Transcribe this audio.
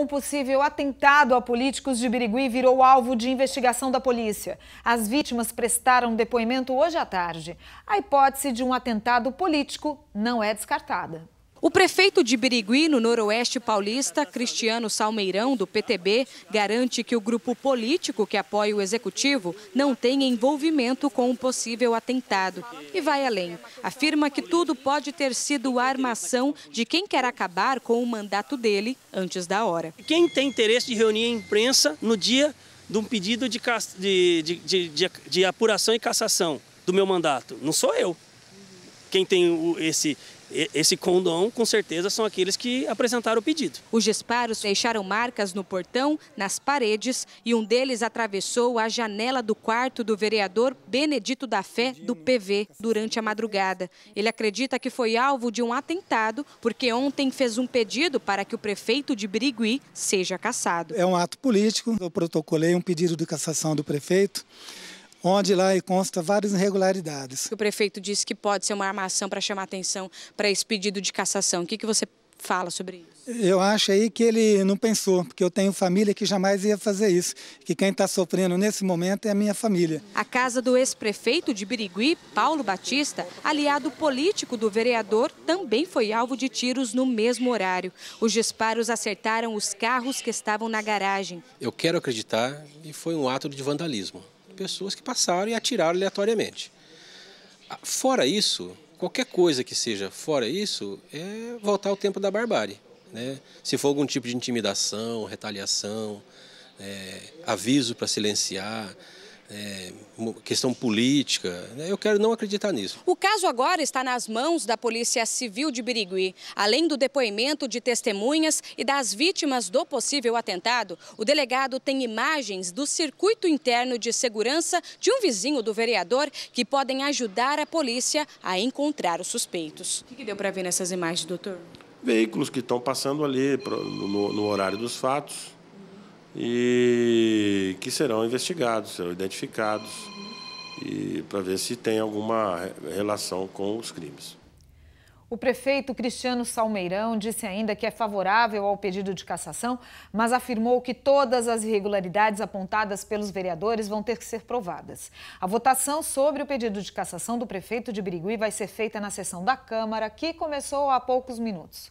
Um possível atentado a políticos de Birigui virou alvo de investigação da polícia. As vítimas prestaram depoimento hoje à tarde. A hipótese de um atentado político não é descartada. O prefeito de Birigui, no noroeste paulista, Cristiano Salmeirão, do PTB, garante que o grupo político que apoia o executivo não tem envolvimento com o um possível atentado. E vai além. Afirma que tudo pode ter sido a armação de quem quer acabar com o mandato dele antes da hora. Quem tem interesse de reunir a imprensa no dia de um pedido de, de, de, de apuração e cassação do meu mandato? Não sou eu. Quem tem esse, esse condom, com certeza, são aqueles que apresentaram o pedido. Os disparos deixaram marcas no portão, nas paredes, e um deles atravessou a janela do quarto do vereador Benedito da Fé, do PV, durante a madrugada. Ele acredita que foi alvo de um atentado, porque ontem fez um pedido para que o prefeito de Birigui seja cassado. É um ato político, eu protocolei um pedido de cassação do prefeito onde lá consta várias irregularidades. O prefeito disse que pode ser uma armação para chamar atenção para esse pedido de cassação. O que, que você fala sobre isso? Eu acho aí que ele não pensou, porque eu tenho família que jamais ia fazer isso. Que quem está sofrendo nesse momento é a minha família. A casa do ex-prefeito de Birigui, Paulo Batista, aliado político do vereador, também foi alvo de tiros no mesmo horário. Os disparos acertaram os carros que estavam na garagem. Eu quero acreditar e foi um ato de vandalismo pessoas que passaram e atiraram aleatoriamente. Ah, fora isso, qualquer coisa que seja fora isso, é voltar ao tempo da barbárie. Né? Se for algum tipo de intimidação, retaliação, é, aviso para silenciar, é, questão política. Né? Eu quero não acreditar nisso. O caso agora está nas mãos da Polícia Civil de Birigui. Além do depoimento de testemunhas e das vítimas do possível atentado, o delegado tem imagens do circuito interno de segurança de um vizinho do vereador que podem ajudar a polícia a encontrar os suspeitos. O que deu para ver nessas imagens, doutor? Veículos que estão passando ali no, no horário dos fatos. E que serão investigados, serão identificados e para ver se tem alguma relação com os crimes. O prefeito Cristiano Salmeirão disse ainda que é favorável ao pedido de cassação, mas afirmou que todas as irregularidades apontadas pelos vereadores vão ter que ser provadas. A votação sobre o pedido de cassação do prefeito de Birigui vai ser feita na sessão da Câmara, que começou há poucos minutos.